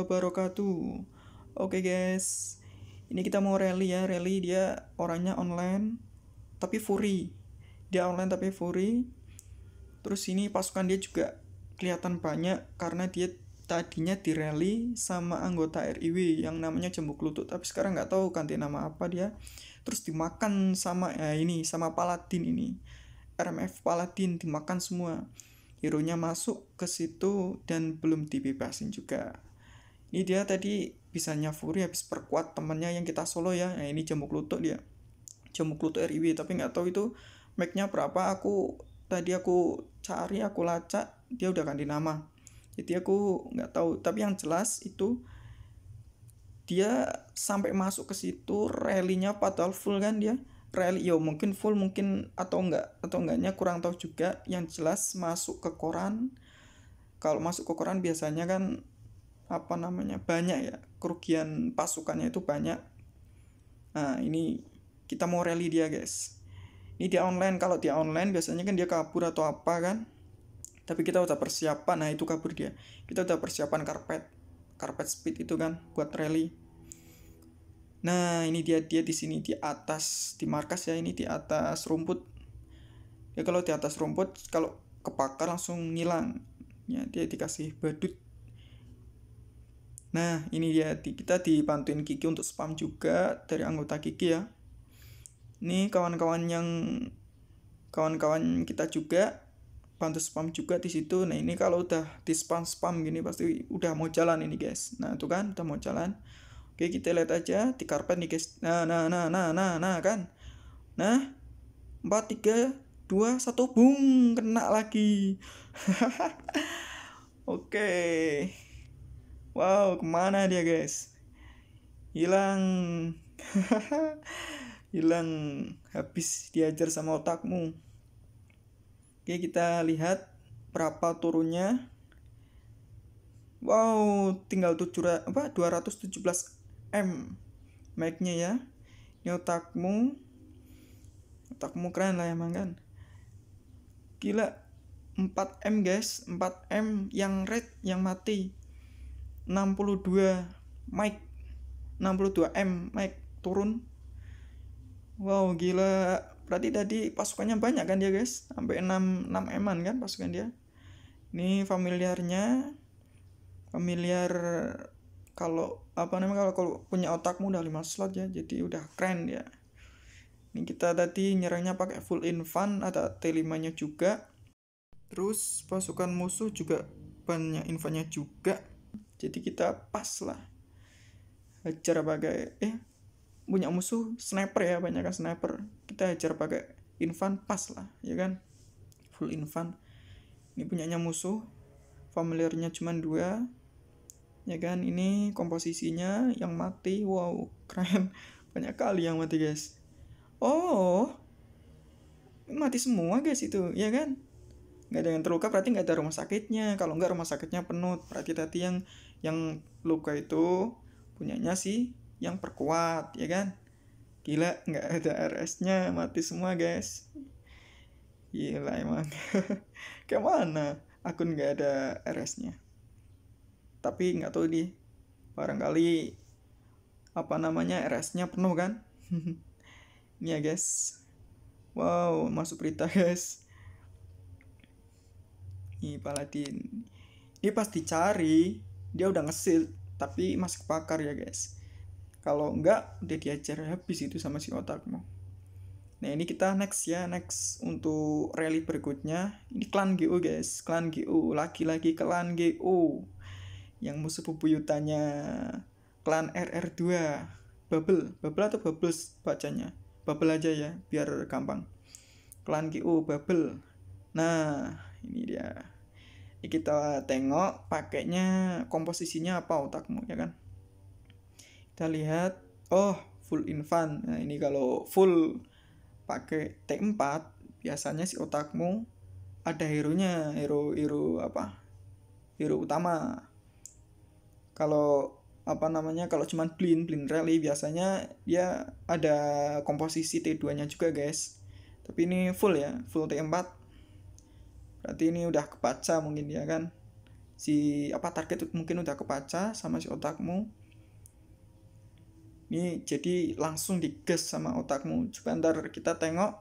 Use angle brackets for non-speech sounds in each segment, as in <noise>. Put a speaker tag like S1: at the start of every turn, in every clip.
S1: wabarakatuh. Oke okay guys, ini kita mau rally ya. Rally dia orangnya online, tapi Fury. Dia online tapi Fury. Terus ini pasukan dia juga kelihatan banyak karena dia tadinya di rally sama anggota RIW yang namanya Jembuk Lutut. Tapi sekarang nggak tahu ganti nama apa dia. Terus dimakan sama ya ini, sama Paladin ini. RMF Paladin dimakan semua. Hero-nya masuk ke situ dan belum dibebasin juga ini dia tadi bisa nyafuri habis perkuat temennya yang kita solo ya nah, ini jemuk lutut dia jemuk lutut RIW tapi nggak tahu itu make nya berapa aku tadi aku cari aku lacak dia udah ganti nama jadi aku nggak tahu tapi yang jelas itu dia sampai masuk ke situ rally-nya padahal full kan dia rally yo ya mungkin full mungkin atau enggak atau enggaknya kurang tahu juga yang jelas masuk ke koran kalau masuk ke koran biasanya kan apa namanya banyak ya kerugian pasukannya itu banyak nah ini kita mau rally dia guys ini dia online kalau dia online biasanya kan dia kabur atau apa kan tapi kita udah persiapan nah itu kabur dia kita udah persiapan karpet karpet speed itu kan buat rally nah ini dia dia di sini di atas di markas ya ini di atas rumput ya kalau di atas rumput kalau kepakar langsung ngilang ya dia dikasih badut Nah, ini dia kita dibantuin Kiki untuk spam juga dari anggota Kiki ya. Ini kawan-kawan yang kawan-kawan kita juga bantu spam juga di situ. Nah, ini kalau udah di spam-spam gini pasti udah mau jalan ini, guys. Nah, itu kan udah mau jalan. Oke, kita lihat aja di karpet nih, guys. Nah, nah, nah, nah, nah, nah kan. Nah, empat tiga dua satu bung kena lagi. <laughs> Oke. Okay. Wow, kemana dia guys? Hilang. <laughs> Hilang. Habis diajar sama otakmu. Oke, kita lihat berapa turunnya. Wow, tinggal 7 apa 217 M mic-nya ya. Ini otakmu. Otakmu keren lah emang kan. Gila, 4M guys, 4M yang red yang mati. 62 mic 62M mic turun wow gila berarti tadi pasukannya banyak kan dia guys sampai 6 6 eman kan pasukan dia ini familiarnya familiar kalau apa namanya kalau, kalau punya otakmu udah lima slot ya jadi udah keren ya ini kita tadi nyerangnya pakai full infan ada T5 nya juga terus pasukan musuh juga banyak infannya juga jadi kita pas lah hajar pakai eh punya musuh sniper ya banyak kan sniper kita hajar pakai infan pas lah ya kan full infan ini punyanya musuh familiarnya cuma dua ya kan ini komposisinya yang mati wow keren <laughs> banyak kali yang mati guys oh mati semua guys itu ya kan nggak ada yang terluka berarti nggak ada rumah sakitnya kalau nggak rumah sakitnya penuh berarti tadi yang yang luka itu punyanya sih yang perkuat ya kan gila nggak ada RS-nya mati semua guys gila emang <laughs> kayak mana akun nggak ada RS-nya tapi nggak tahu di barangkali apa namanya RS-nya penuh kan <laughs> ini ya guys wow masuk berita <laughs> guys ini paladin ini pasti cari dia udah ngesil tapi masih pakar ya guys kalau enggak udah diajar habis itu sama si otakmu nah ini kita next ya next untuk rally berikutnya ini klan GO guys klan GO lagi-lagi klan GO yang musuh pupuyutannya klan RR2 bubble bubble atau bubbles bacanya bubble aja ya biar gampang klan GO bubble nah ini dia kita tengok pakainya komposisinya apa otakmu ya kan kita lihat oh full infant nah ini kalau full pakai T4 biasanya si otakmu ada hero-nya hero hero apa hero utama kalau apa namanya kalau cuman blind blind rally biasanya dia ada komposisi T2 nya juga guys tapi ini full ya full T4 berarti ini udah kebaca mungkin ya kan si apa target mungkin udah kebaca sama si otakmu ini jadi langsung diges sama otakmu coba ntar kita tengok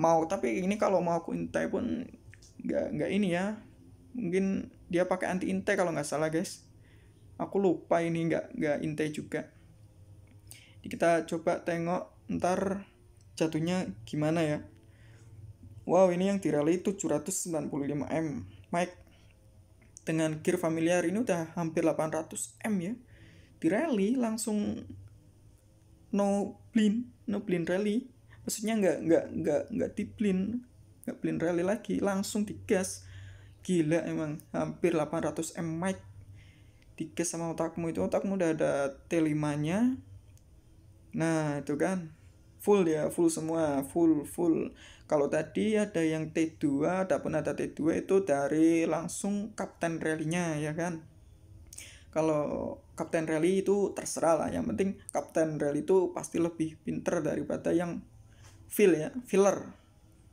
S1: mau tapi ini kalau mau aku intai pun nggak nggak ini ya mungkin dia pakai anti intai kalau nggak salah guys aku lupa ini nggak nggak intai juga jadi kita coba tengok ntar jatuhnya gimana ya Wow, ini yang Tirali 795M. Mike, dengan gear familiar ini udah hampir 800M ya. Di rally langsung no blind, no blind rally. Maksudnya nggak nggak nggak nggak di blind, nggak blind rally lagi, langsung digas. Gila emang hampir 800M Mike. Digas sama otakmu itu otakmu udah ada t 5 Nah, itu kan full ya full semua full full kalau tadi ada yang T2 ataupun ada T2 itu dari langsung kapten rally-nya ya kan kalau kapten rally itu terserah lah yang penting kapten rally itu pasti lebih pinter daripada yang fill ya filler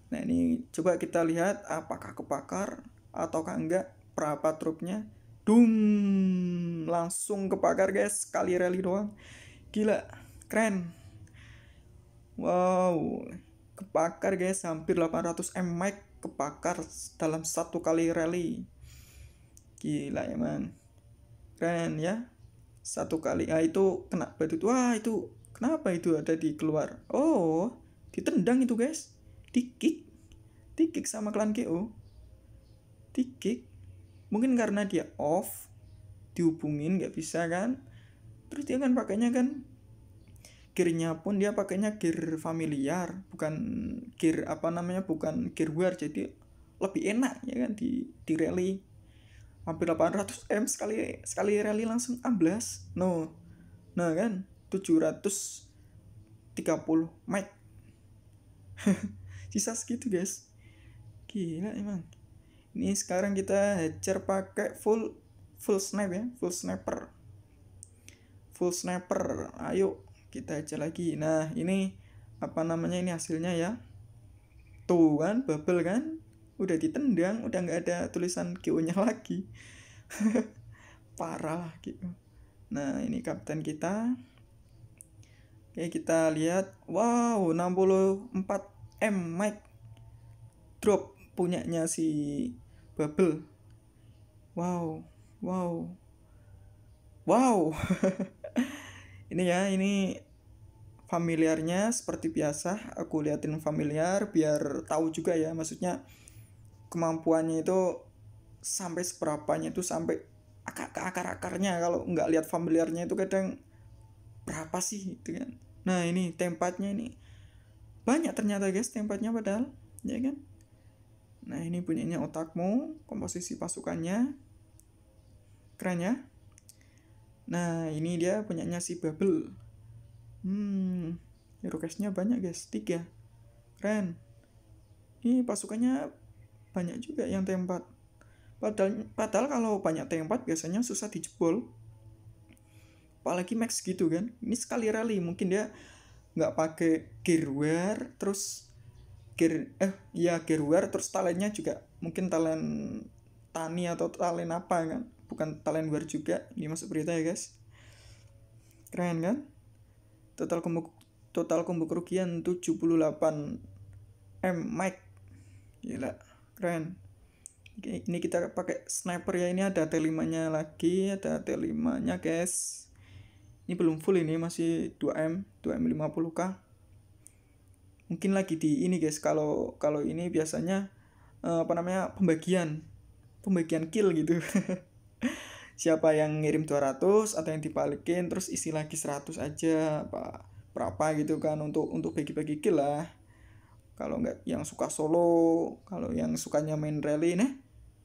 S1: nah ini coba kita lihat apakah kepakar ataukah enggak berapa trupnya dum langsung kepakar guys kali rally doang gila keren Wow, kebakar guys, hampir 800 M mic kebakar dalam satu kali rally. Gila ya man. Keren ya. Satu kali. Ah itu kena batu Wah, itu kenapa itu ada di keluar? Oh, ditendang itu guys. Dikik. Dikik sama klan KO. Dikik. Mungkin karena dia off dihubungin nggak bisa kan. Terus dia kan pakainya kan gearnya pun dia pakainya gear familiar bukan gear apa namanya bukan gear wear jadi lebih enak ya kan di di rally hampir 800 m sekali sekali rally langsung amblas no nah kan 730 mic <laughs> sisa segitu guys gila emang ini sekarang kita hajar pakai full full sniper ya full sniper full sniper ayo kita aja lagi nah ini apa namanya ini hasilnya ya tuh kan bubble kan udah ditendang udah nggak ada tulisan ko nya <laughs> lagi parah gitu nah ini kapten kita oke kita lihat wow 64 M mic drop punyanya si bubble wow wow wow <laughs> ini ya ini familiarnya seperti biasa aku liatin familiar biar tahu juga ya maksudnya kemampuannya itu sampai seberapanya itu sampai akar akar akarnya kalau nggak lihat familiarnya itu kadang berapa sih gitu kan nah ini tempatnya ini banyak ternyata guys tempatnya padahal ya kan nah ini bunyinya otakmu komposisi pasukannya keren ya Nah, ini dia punyanya si Bubble. Hmm, Irokesnya banyak guys, tiga. Keren. Ini pasukannya banyak juga yang tempat. Padahal, padahal kalau banyak tempat biasanya susah dijebol. Apalagi max gitu kan. Ini sekali rally mungkin dia nggak pakai gearware terus gear eh ya gearware terus talentnya juga mungkin talent tani atau talent apa kan bukan talent war juga ini masuk berita ya guys keren kan total kumbuk total kumbuk kerugian 78 m mic gila keren ini kita pakai sniper ya ini ada T5 nya lagi ada T5 nya guys ini belum full ini masih 2M 2M 50k mungkin lagi di ini guys kalau kalau ini biasanya eh, apa namanya pembagian pembagian kill gitu <laughs> siapa yang ngirim 200 atau yang dipalikin terus isi lagi 100 aja apa berapa gitu kan untuk untuk bagi-bagi kill lah kalau nggak yang suka solo kalau yang sukanya main rally nah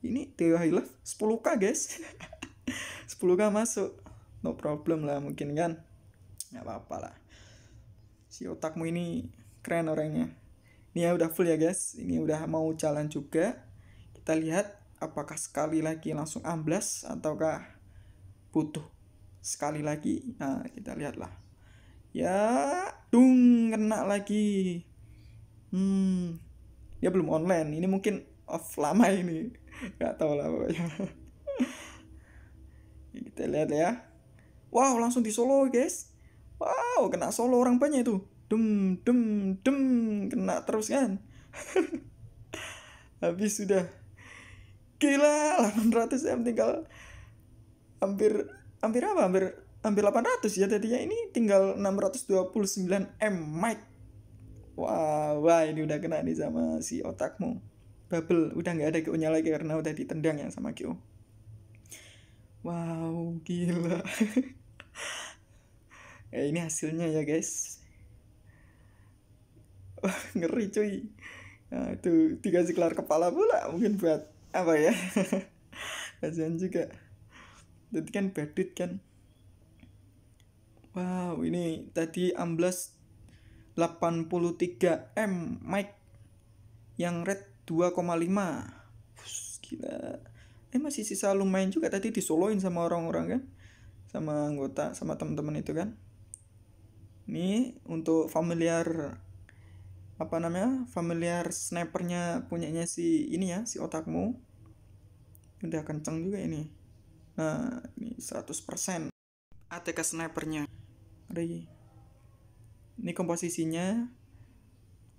S1: ini tuh Hilaf 10k guys 10k <laughs> masuk no problem lah mungkin kan nggak apa-apa lah si otakmu ini keren orangnya ini ya udah full ya guys ini udah mau jalan juga kita lihat apakah sekali lagi langsung amblas ataukah butuh sekali lagi nah kita lihatlah ya dung kena lagi hmm dia belum online ini mungkin off lama ini nggak tahu lah pokoknya <laughs> kita lihat ya wow langsung di solo guys wow kena solo orang banyak itu Dum dum dum kena terus kan <laughs> habis sudah gila 800 <laughs> m tinggal hampir hampir apa hampir hampir 800 ya tadinya ini tinggal 629 m mic wah wah ini udah kena nih sama si otakmu bubble udah nggak ada keunya lagi karena udah ditendang ya sama Kyo wow gila ya, <laughs> ini hasilnya ya guys <laughs> ngeri cuy nah, itu dikasih kelar kepala pula mungkin buat apa ya <laughs> kasihan juga tadi kan badut kan wow ini tadi amblas 83 m mic yang red 2,5 gila eh masih sisa lumayan juga tadi disoloin sama orang-orang kan sama anggota sama teman-teman itu kan ini untuk familiar apa namanya familiar snipernya punyanya si ini ya si otakmu udah kenceng juga ini nah ini 100% ATK snipernya Rih. ini komposisinya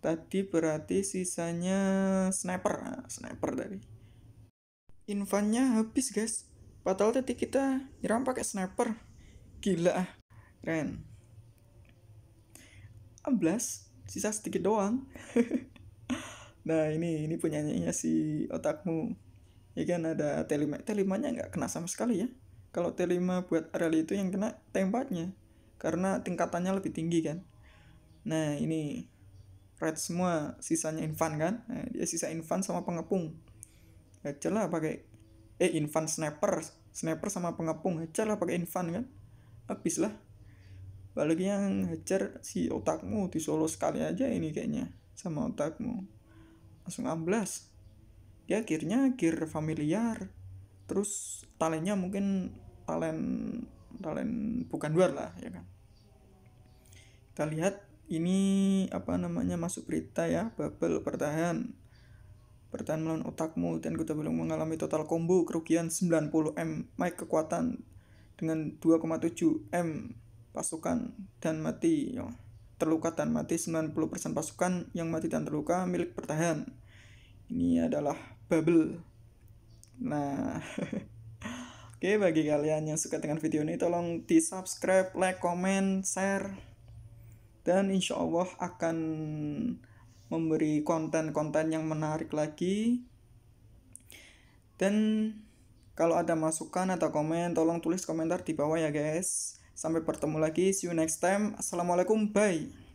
S1: tadi berarti sisanya sniper nah, sniper dari infannya habis guys padahal tadi kita nyerang pakai sniper gila ah. keren 16 sisa sedikit doang <laughs> nah ini ini punyanya si otakmu ya kan ada T5 nya nggak kena sama sekali ya kalau T5 buat rally itu yang kena tempatnya karena tingkatannya lebih tinggi kan nah ini red semua sisanya infan kan nah, dia sisa infan sama pengepung aja lah pakai eh infan sniper sniper sama pengepung aja lah pakai infan kan habis lah balik yang hajar si otakmu di Solo sekali aja ini kayaknya sama otakmu langsung amblas ya akhirnya gear familiar terus talentnya mungkin talent talent bukan luar lah ya kan kita lihat ini apa namanya masuk berita ya bubble pertahan, pertahan melawan otakmu dan kita belum mengalami total combo kerugian 90 M mic kekuatan dengan 2,7 M pasukan dan mati ya. terluka dan mati 90% pasukan yang mati dan terluka milik pertahan ini adalah bubble nah <laughs> Oke, bagi kalian yang suka dengan video ini, tolong di subscribe, like, comment, share, dan insya Allah akan memberi konten-konten yang menarik lagi. Dan kalau ada masukan atau komen, tolong tulis komentar di bawah ya guys. Sampai bertemu lagi, see you next time. Assalamualaikum, bye.